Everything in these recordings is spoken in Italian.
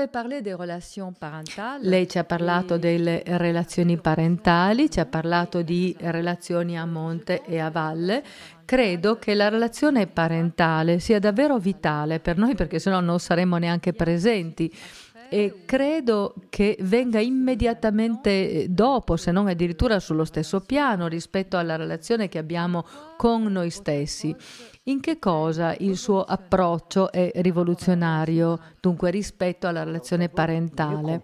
aveva parlato delle relazioni parentali. Lei ci ha parlato e... delle relazioni parentali, ci ha mm-hmm. parlato di relazioni a monte e a valle. Credo che la relazione parentale sia davvero vitale per noi perché sennò non saremmo neanche presenti e credo che venga immediatamente eh, dopo, se non addirittura sullo stesso piano rispetto alla relazione che abbiamo con noi stessi. In che cosa il suo approccio è rivoluzionario, dunque rispetto alla relazione parentale?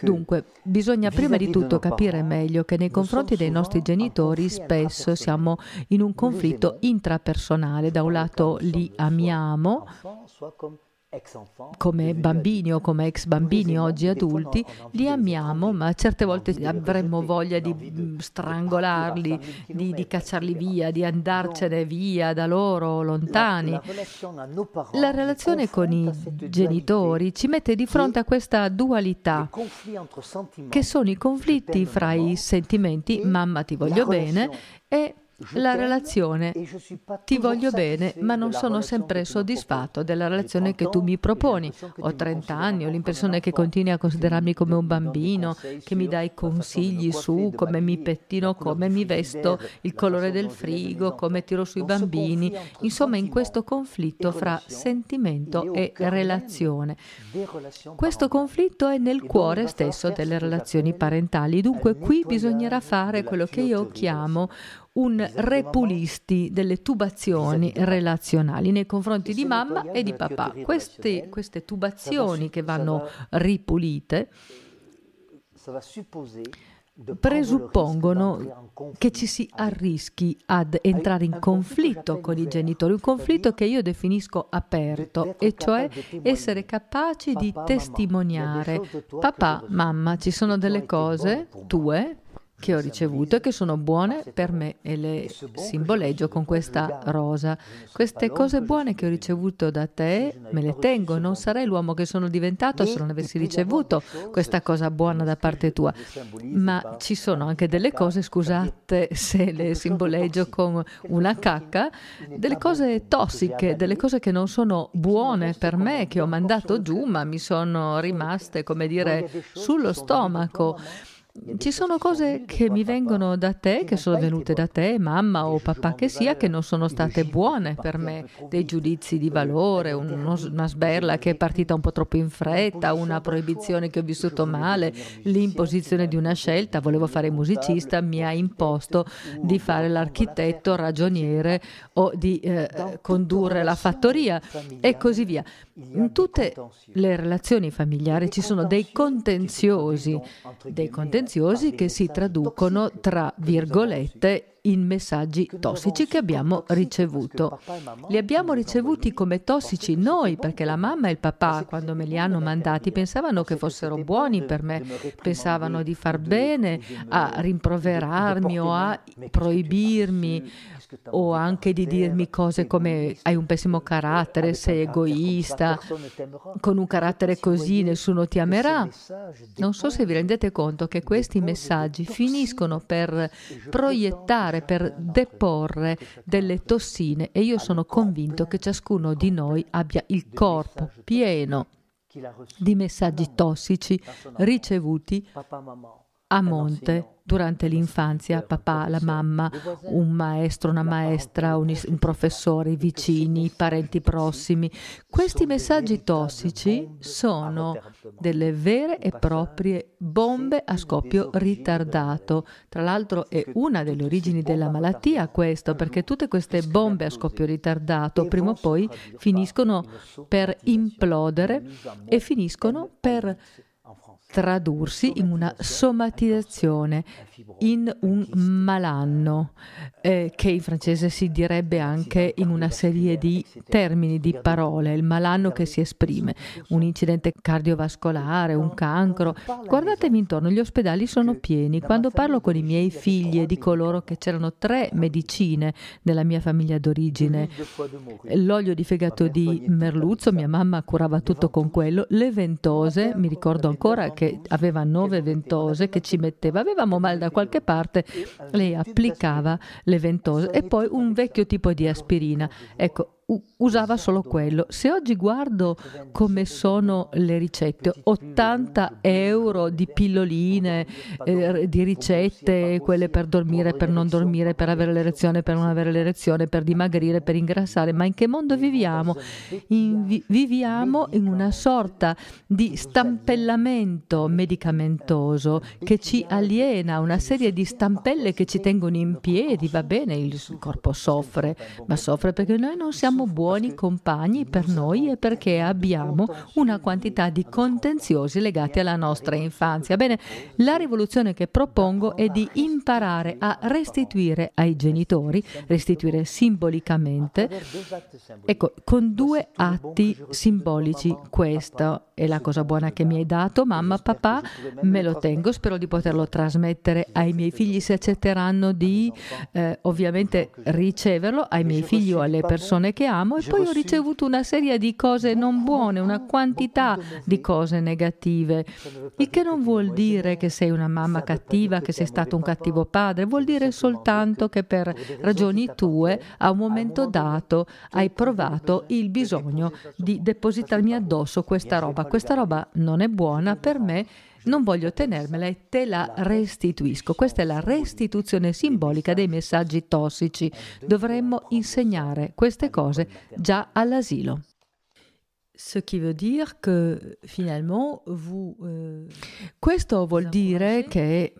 Dunque, bisogna prima di tutto capire meglio che nei confronti dei nostri genitori spesso siamo in un conflitto intrapersonale. Da un lato li amiamo come bambini o come ex bambini oggi adulti, li amiamo, ma certe volte avremmo voglia di mm, strangolarli, di, di cacciarli via, di andarcene via da loro lontani. La relazione con i genitori ci mette di fronte a questa dualità, che sono i conflitti fra i sentimenti mamma ti voglio bene e la relazione. Ti voglio bene, ma non sono sempre soddisfatto della relazione che tu mi proponi. Ho 30 anni, ho l'impressione che continui a considerarmi come un bambino, che mi dai consigli su come mi pettino, come mi vesto, il colore del frigo, come tiro sui bambini. Insomma, in questo conflitto fra sentimento e relazione. Questo conflitto è nel cuore stesso delle relazioni parentali, dunque qui bisognerà fare quello che io chiamo un repulisti delle tubazioni relazionali nei confronti di mamma e di papà. Queste, queste tubazioni che vanno ripulite presuppongono che ci si arrischi ad entrare in conflitto con i genitori, un conflitto che io definisco aperto, e cioè essere capaci di testimoniare papà, mamma, ci sono delle cose tue che ho ricevuto e che sono buone per me e le simboleggio con questa rosa. Queste cose buone che ho ricevuto da te me le tengo, non sarei l'uomo che sono diventato se non avessi ricevuto questa cosa buona da parte tua. Ma ci sono anche delle cose, scusate se le simboleggio con una cacca, delle cose tossiche, delle cose che non sono buone per me, che ho mandato giù, ma mi sono rimaste, come dire, sullo stomaco ci sono cose che mi vengono da te, che sono venute da te, mamma o papà che sia, che non sono state buone per me, dei giudizi di valore, uno, una sberla che è partita un po' troppo in fretta, una proibizione che ho vissuto male, l'imposizione di una scelta, volevo fare musicista, mi ha imposto di fare l'architetto, ragioniere o di eh, condurre la fattoria e così via. In tutte le relazioni familiari ci sono dei contenziosi, dei contenziosi contenziosi che si traducono, tra virgolette, in messaggi tossici che abbiamo ricevuto. Li abbiamo ricevuti come tossici noi perché la mamma e il papà quando me li hanno mandati pensavano che fossero buoni per me, pensavano di far bene a rimproverarmi o a proibirmi o anche di dirmi cose come hai un pessimo carattere, sei egoista, con un carattere così nessuno ti amerà. Non so se vi rendete conto che questi messaggi finiscono per proiettare utilizzare per deporre delle tossine e io sono convinto che ciascuno di noi abbia il corpo pieno di messaggi tossici ricevuti a eh monte durante l'infanzia, papà, la mamma, un maestro, una maestra, un, is- un professore, i vicini, i parenti prossimi. Questi messaggi tossici sono delle vere e proprie bombe a scoppio ritardato. Tra l'altro è una delle origini della malattia questo, perché mm-hmm. tutte queste bombe a scoppio ritardato prima o poi finiscono per implodere e finiscono per tradursi in una somatizzazione in un malanno, eh, che in francese si direbbe anche in una serie di termini, di parole, il malanno che si esprime, un incidente cardiovascolare, un cancro. Guardatevi intorno, gli ospedali sono pieni. Quando parlo con i miei figli e di coloro che c'erano tre medicine nella mia famiglia d'origine, l'olio di fegato di merluzzo, mia mamma curava tutto con quello, le ventose, mi ricordo ancora che aveva nove ventose che ci metteva, avevamo mal da qualche parte lei applicava le ventose e poi un vecchio tipo di aspirina. Ecco, usava solo quello. Se oggi guardo come sono le ricette, 80 euro di pilloline, eh, di ricette, quelle per dormire, per non dormire, per avere l'erezione, per non avere l'erezione, per dimagrire, per ingrassare, ma in che mondo viviamo? In, vi, viviamo in una sorta di stampellamento medicamentoso che ci aliena, una serie di stampelle che ci tengono in piedi, va bene, il corpo soffre, ma soffre perché noi non siamo buoni buoni compagni per noi e perché abbiamo una quantità di contenziosi legati alla nostra infanzia. Bene, la rivoluzione che propongo è di imparare a restituire ai genitori, restituire simbolicamente, ecco, con due atti simbolici questo è la cosa buona che mi hai dato, mamma, papà, me lo tengo, spero di poterlo trasmettere ai miei figli se accetteranno di eh, ovviamente riceverlo, ai miei figli o alle persone che amo e poi ho ricevuto una serie di cose non buone, una quantità di cose negative, il che non vuol dire che sei una mamma cattiva, che sei stato un cattivo padre, vuol dire soltanto che per ragioni tue a un momento dato hai provato il bisogno di depositarmi addosso questa roba questa roba non è buona per me, non voglio tenermela e te la restituisco. Questa è la restituzione simbolica dei messaggi tossici. Dovremmo insegnare queste cose già all'asilo. Euh, Questo vuol dire che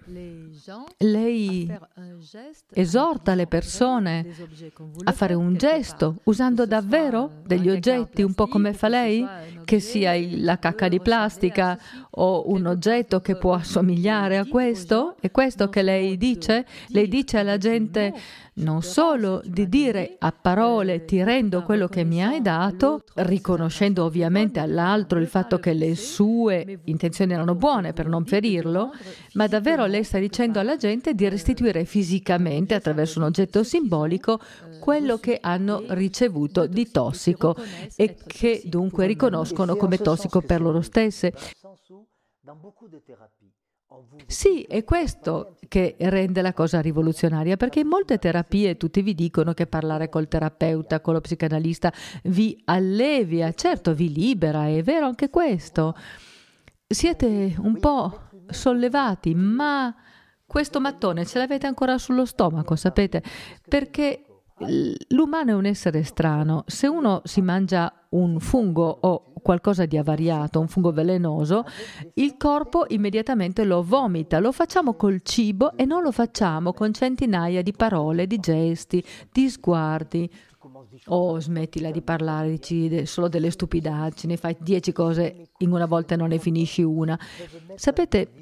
lei esorta le persone a fare un gesto usando davvero degli oggetti, un po' come fa lei, che sia la cacca di plastica o un oggetto che può assomigliare a questo? È questo che lei dice? Lei dice alla gente non solo di dire a parole ti rendo quello che mi hai dato, riconoscendo ovviamente all'altro il fatto che le sue intenzioni erano buone per non ferirlo, ma davvero lei sta dicendo alla gente di restituire fisicamente attraverso un oggetto simbolico quello che hanno ricevuto di tossico e che dunque riconoscono riconoscono come tossico per loro stesse. Sì, è questo che rende la cosa rivoluzionaria, perché in molte terapie tutti vi dicono che parlare col terapeuta, con lo psicanalista vi allevia, eh, certo vi libera, è vero anche questo. Siete un po' sollevati, ma questo mattone ce l'avete ancora sullo stomaco, sapete? Perché l'umano è un essere strano. Se uno si mangia un fungo o qualcosa di avariato, un fungo velenoso, il corpo immediatamente lo vomita. Lo facciamo col cibo e non lo facciamo con centinaia di parole, di gesti, di sguardi. O oh, smettila di parlare dici, solo delle stupidaggini, fai dieci cose in una volta e non ne finisci una. Sapete,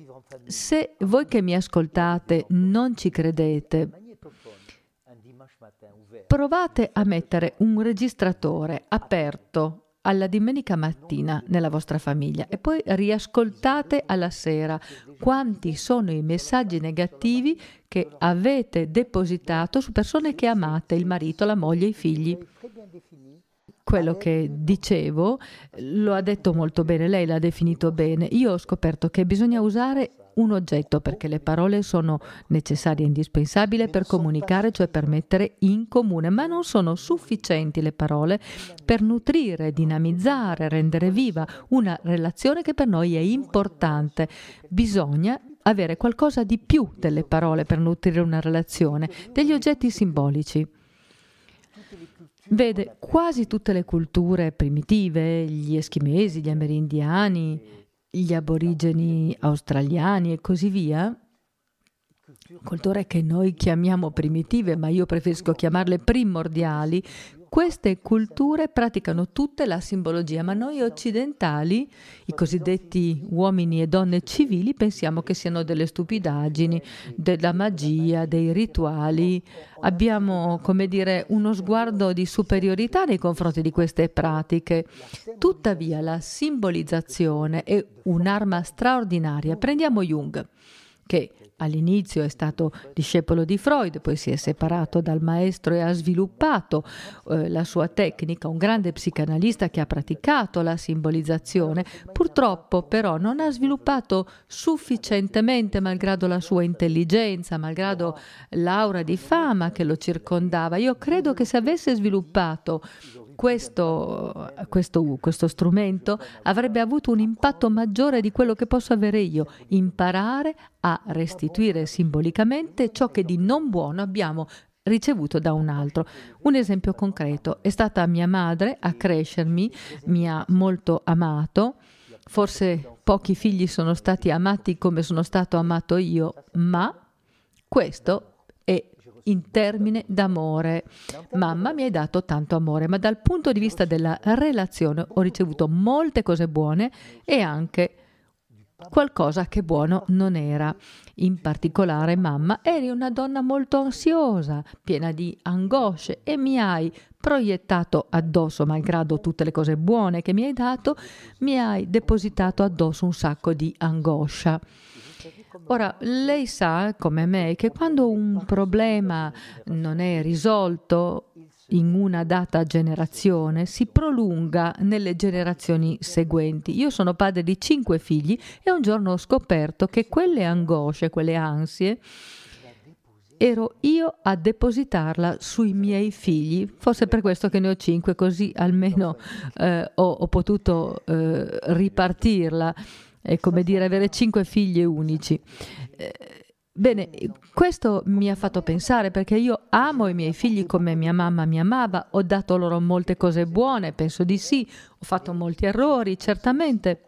se voi che mi ascoltate non ci credete, provate a mettere un registratore aperto alla domenica mattina nella vostra famiglia e poi riascoltate alla sera quanti sono i messaggi negativi che avete depositato su persone che amate, il marito, la moglie, i figli quello che dicevo lo ha detto molto bene, lei l'ha definito bene. Io ho scoperto che bisogna usare un oggetto perché le parole sono necessarie e indispensabili per comunicare, cioè per mettere in comune, ma non sono sufficienti le parole per nutrire, dinamizzare, rendere viva una relazione che per noi è importante. Bisogna avere qualcosa di più delle parole per nutrire una relazione, degli oggetti simbolici. Vede, quasi tutte le culture primitive, gli eschimesi, gli amerindiani, gli aborigeni australiani e così via, culture che noi chiamiamo primitive, ma io preferisco chiamarle primordiali, queste culture praticano tutta la simbologia, ma noi occidentali, i cosiddetti uomini e donne civili, pensiamo che siano delle stupidaggini, della magia, dei rituali. Abbiamo, come dire, uno sguardo di superiorità nei confronti di queste pratiche. Tuttavia la simbolizzazione è un'arma straordinaria. Prendiamo Jung che all'inizio è stato discepolo di Freud, poi si è separato dal maestro e ha sviluppato eh, la sua tecnica, un grande psicanalista che ha praticato la simbolizzazione, purtroppo però non ha sviluppato sufficientemente, malgrado la sua intelligenza, malgrado l'aura di fama che lo circondava. Io credo che se avesse sviluppato questo, questo, questo strumento avrebbe avuto un impatto maggiore di quello che posso avere io, imparare a restituire simbolicamente ciò che di non buono abbiamo ricevuto da un altro. Un esempio concreto è stata mia madre a crescermi, mi ha molto amato. Forse pochi figli sono stati amati come sono stato amato io, ma questo in termine d'amore. Mamma mi hai dato tanto amore, ma dal punto di vista della relazione ho ricevuto molte cose buone e anche qualcosa che buono non era. In particolare, mamma, eri una donna molto ansiosa, piena di angosce e mi hai proiettato addosso, malgrado tutte le cose buone che mi hai dato, mi hai depositato addosso un sacco di angoscia. Ora, lei sa, come me, che quando un problema non è risolto in una data generazione, si prolunga nelle generazioni seguenti. Io sono padre di cinque figli e un giorno ho scoperto che quelle angosce, quelle ansie, ero io a depositarla sui miei figli, forse per questo che ne ho cinque, così almeno eh, ho, ho, potuto eh, ripartirla è come dire avere cinque figli unici. Eh, bene, questo mi ha fatto pensare perché io amo i miei figli come mia mamma mi amava, ho dato loro molte cose buone, penso di sì, ho fatto molti errori, certamente,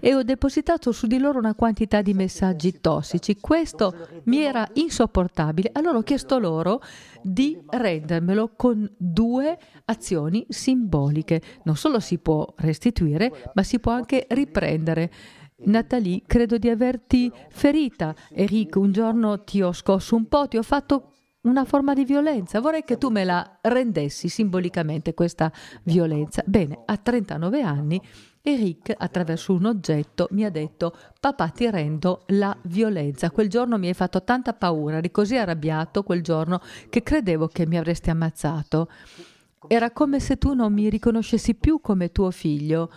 e ho depositato su di loro una quantità di messaggi tossici. Questo mi era insopportabile, allora ho chiesto loro di rendermelo con due azioni simboliche. Non solo si può restituire, ma si può anche riprendere. Nathalie, credo di averti ferita. Eric, un giorno ti ho scosso un po', ti ho fatto una forma di violenza. Vorrei che tu me la rendessi simbolicamente questa violenza. Bene, a 39 anni e Rick attraverso un oggetto mi ha detto papà ti rendo la violenza. Quel giorno mi hai fatto tanta paura, eri così arrabbiato quel giorno che credevo che mi avresti ammazzato. Era come se tu non mi riconoscessi più come tuo figlio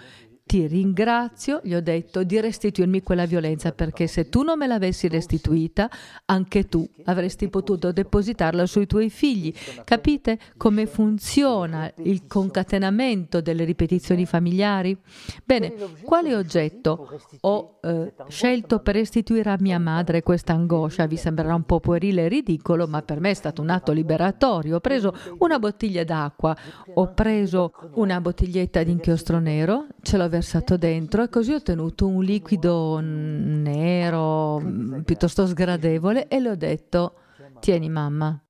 ti ringrazio, gli ho detto, di restituirmi quella violenza perché se tu non me l'avessi restituita, anche tu avresti potuto depositarla sui tuoi figli. Capite come funziona il concatenamento delle ripetizioni familiari? Bene, quale oggetto ho eh, scelto per restituire a mia madre questa angoscia? Vi sembrerà un po' puerile e ridicolo, ma per me è stato un atto liberatorio. Ho preso una bottiglia d'acqua, ho preso una bottiglietta di inchiostro nero, ce l'ho versato dentro e così ho ottenuto un liquido nero mm, piuttosto sgradevole e le ho detto, tieni mamma,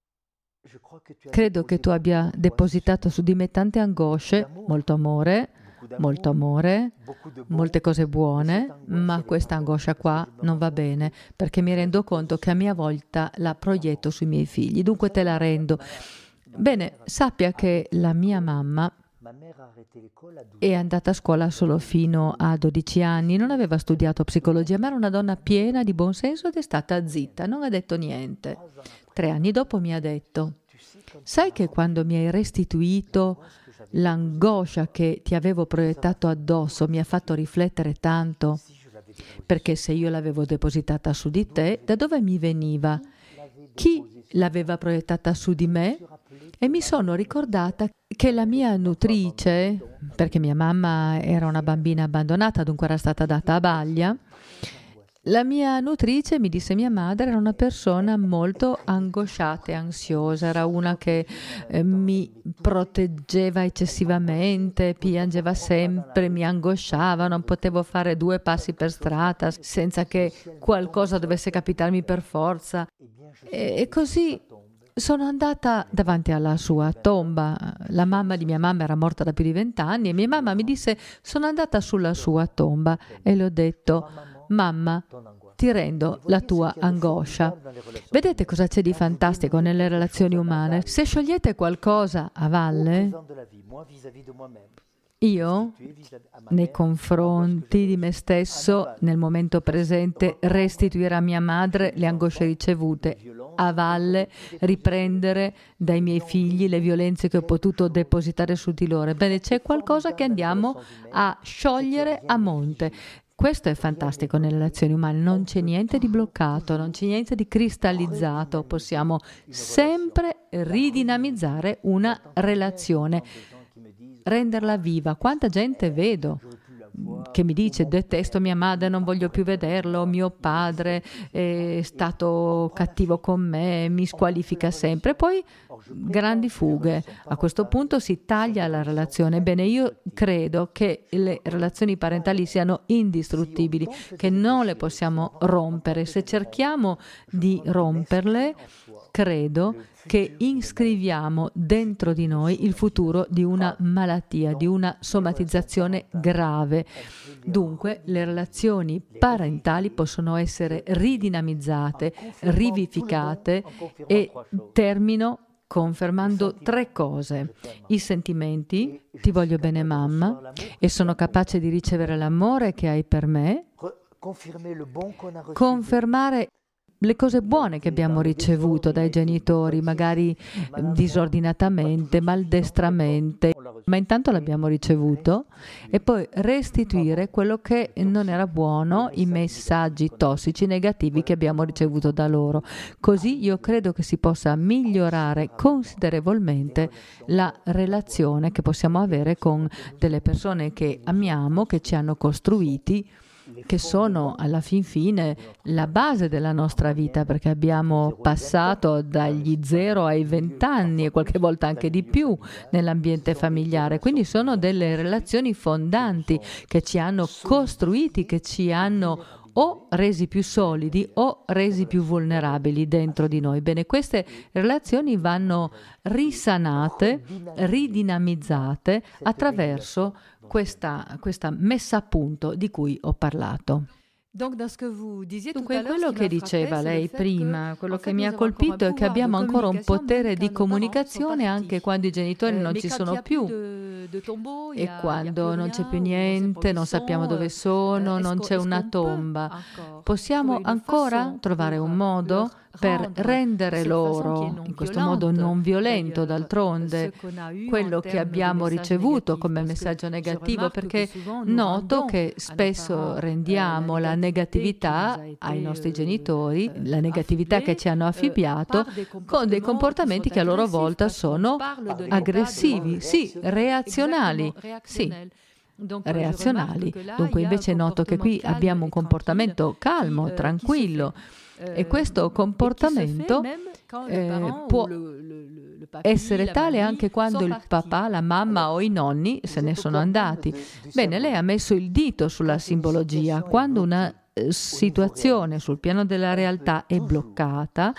credo che tu abbia depositato su di me tante angosce, molto amore, molto amore, molte cose buone, ma questa angoscia qua non va bene perché mi rendo conto che a mia volta la proietto sui miei figli, dunque te la rendo. Bene, sappia che la mia mamma è andata a scuola solo fino a 12 anni, non aveva studiato psicologia, ma era una donna piena di buonsenso ed è stata zitta, non ha detto niente. Tre anni dopo mi ha detto, sai che quando mi hai restituito l'angoscia che ti avevo proiettato addosso mi ha fatto riflettere tanto, perché se io l'avevo depositata su di te, da dove mi veniva? Chi l'aveva proiettata su di me e mi sono ricordata che la mia nutrice, perché mia mamma era una bambina abbandonata, dunque era stata data a baglia, la mia nutrice mi disse mia madre era una persona molto angosciata e ansiosa, era una che eh, mi proteggeva eccessivamente, piangeva sempre, mi angosciava, non potevo fare due passi per strada senza che qualcosa dovesse capitarmi per forza. E così sono andata davanti alla sua tomba. La mamma di mia mamma era morta da più di vent'anni e mia mamma mi disse: Sono andata sulla sua tomba e le ho detto: Mamma, ti rendo la tua angoscia. Vedete cosa c'è di fantastico nelle relazioni umane? Se sciogliete qualcosa a valle, io, nei confronti di me stesso, nel momento presente, restituire a mia madre le angosce ricevute, a valle riprendere dai miei figli le violenze che ho potuto depositare su di loro. Bene, c'è qualcosa che andiamo a sciogliere a monte. Questo è fantastico nelle relazioni umane, non c'è niente di bloccato, non c'è niente di cristallizzato, possiamo sempre ridinamizzare una relazione renderla viva. Quanta gente vedo che mi dice detesto mia madre, non voglio più vederlo, mio padre è stato cattivo con me, mi squalifica sempre. Poi grandi fughe. A questo punto si taglia la relazione. Bene, io credo che le relazioni parentali siano indistruttibili, che non le possiamo rompere. Se cerchiamo di romperle, credo che inscriviamo dentro di noi il futuro di una ah, malattia, di una somatizzazione grave. Eh, Dunque le relazioni parentali possono essere ridinamizzate, ah, rivificate e termino confermando tre cose. I sentimenti, ti voglio bene mamma, e sono capace di ricevere l'amore che hai per me, confermare le cose buone che abbiamo ricevuto dai genitori, magari disordinatamente, maldestramente, ma intanto l'abbiamo ricevuto e poi restituire quello che non era buono, i messaggi tossici negativi che abbiamo ricevuto da loro. Così io credo che si possa migliorare considerevolmente la relazione che possiamo avere con delle persone che amiamo, che ci hanno costruiti che sono alla fin fine la base della nostra vita, perché abbiamo passato dagli 0 ai 20 anni e qualche volta anche di più nell'ambiente familiare. Quindi sono delle relazioni fondanti che ci hanno costruiti, che ci hanno o resi più solidi o resi più vulnerabili dentro di noi. Bene, queste relazioni vanno risanate, ridinamizzate attraverso questa, questa messa a punto di cui ho parlato. Dunque, quello che diceva lei prima, quello che mi ha colpito è che abbiamo ancora un potere di comunicazione anche quando i genitori eh, non ci sono più e quando non c'è più niente, non sappiamo dove euh, sono, non c'è una tomba. Possiamo ancora trovare un euh, modo per rendere loro in questo modo non violento eh, d'altronde quello che abbiamo ricevuto come messaggio negativo perché noto che spesso euh, rendiamo la negatività ai nostri euh, genitori, la negatività che ci hanno euh, affibbiato con dei comportamenti che a loro volta sono aggressivi, sì, reazionali, sì reazionali. Dunque invece noto che qui abbiamo un comportamento calmo, tranquillo, e questo ehm, comportamento eh, può essere tale anche quando il papà, la mamma o i nonni se ne sono andati. Diciamo Bene, lei ha messo il dito sulla simbologia. Quando una eh, situazione sul piano della ecco, realtà è bloccata,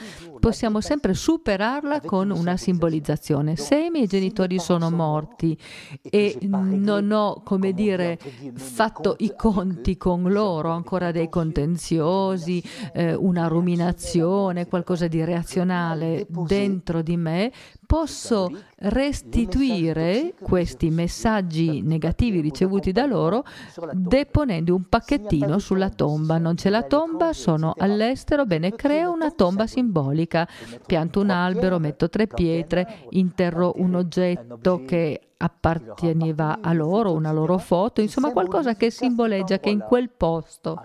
possiamo sempre superarla con una simbolizzazione. Se i miei genitori sono morti e non ho, come dire, fatto i conti con loro, ancora dei contenziosi, eh, una ruminazione, qualcosa di reazionale dentro di me, posso restituire questi messaggi negativi ricevuti da loro deponendo un pacchettino sulla tomba. Non c'è la tomba, sono all'estero, bene, creo una tomba simbolica fisica. Pianto un albero, metto tre pietre, interro un oggetto che apparteneva a loro, una loro foto, insomma qualcosa che simboleggia che in quel posto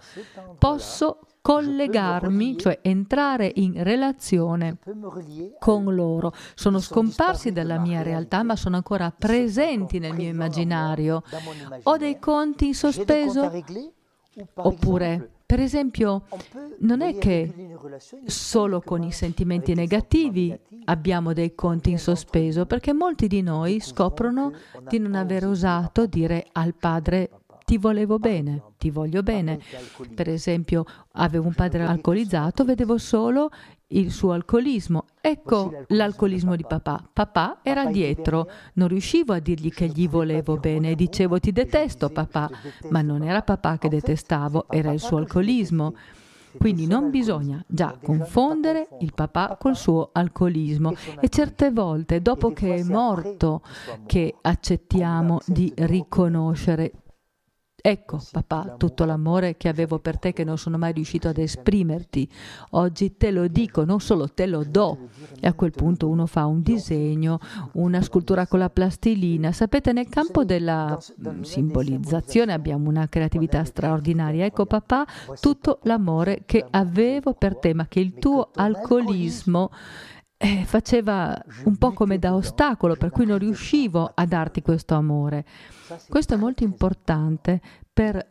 posso collegarmi, cioè entrare in relazione con loro. Sono scomparsi dalla mia realtà, ma sono ancora presenti nel mio immaginario. Ho dei conti in sospeso oppure per esempio, non è che solo con i sentimenti negativi abbiamo dei conti in sospeso, perché molti di noi scoprono di non aver osato dire al padre ti volevo bene, ti voglio bene. Per esempio, avevo un padre alcolizzato, vedevo solo il suo alcolismo. Ecco l'alcolismo di papà. Papà era dietro, non riuscivo a dirgli che gli volevo bene, dicevo ti detesto papà, ma non era papà che detestavo, era il suo alcolismo. Quindi non bisogna già confondere il papà col suo alcolismo e certe volte dopo che è morto che accettiamo di riconoscere Ecco, papà, tutto l'amore che avevo per te che non sono mai riuscito ad esprimerti. Oggi te lo dico, non solo te lo do. E a quel punto uno fa un disegno, una scultura con la plastilina. Sapete, nel campo della simbolizzazione abbiamo una creatività straordinaria. Ecco, papà, tutto l'amore che avevo per te, ma che il tuo alcolismo eh, faceva un po' come da ostacolo, per cui non riuscivo a darti questo amore. Questo è molto importante per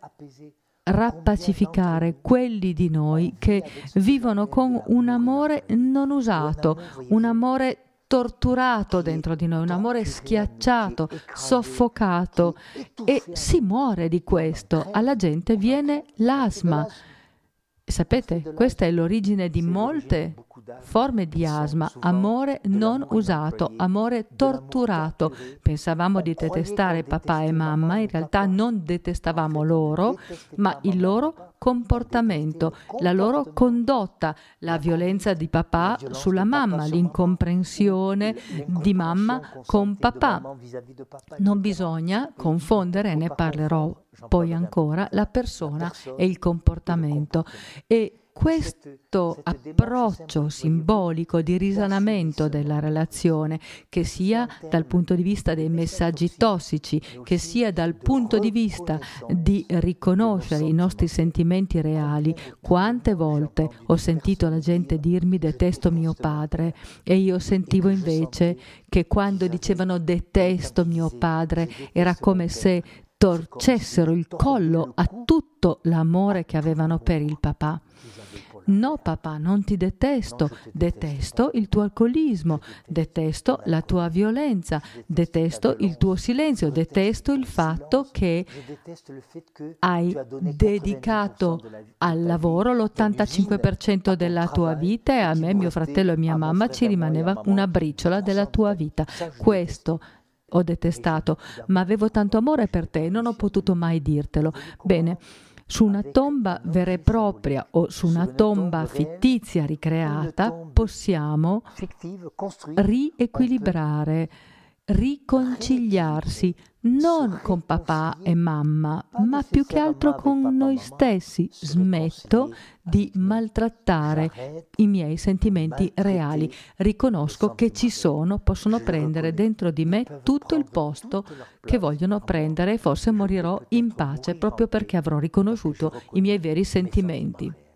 rappacificare quelli di noi che vivono con un amore non usato, un amore torturato dentro di noi, un amore schiacciato, soffocato e si muore di questo. Alla gente viene l'asma. Sapete, questa è l'origine di molte forme di asma, amore non usato, amore torturato. Pensavamo di detestare papà e mamma, in realtà non detestavamo loro, ma il loro comportamento, la loro condotta, la violenza di papà sulla mamma, l'incomprensione di mamma con papà. Non bisogna confondere, ne parlerò poi ancora, la persona e il comportamento. E questo approccio simbolico di risanamento della relazione, che sia dal punto di vista dei messaggi tossici, che sia dal punto di vista di riconoscere i nostri sentimenti reali. Quante volte ho sentito la gente dirmi detesto mio padre e io sentivo invece che quando dicevano detesto mio padre era come se torcessero il collo a tutto l'amore che avevano per il papà. No papà, non ti detesto, detesto il tuo alcolismo, detesto la tua violenza, detesto il tuo silenzio, detesto il fatto che hai dedicato al lavoro l'85% della tua vita e a me, mio fratello e mia mamma ci rimaneva una briciola della tua vita. Questo ho detestato, ma avevo tanto amore per te e non ho potuto mai dirtelo. Bene, su una tomba vera e propria o su una tomba fittizia ricreata possiamo riequilibrare riconciliarsi non con papà e mamma, ma più che altro con noi stessi. Smetto di maltrattare i miei sentimenti reali. Riconosco che ci sono, possono prendere dentro di me tutto il posto che vogliono prendere e forse morirò in pace proprio perché avrò riconosciuto i miei veri sentimenti.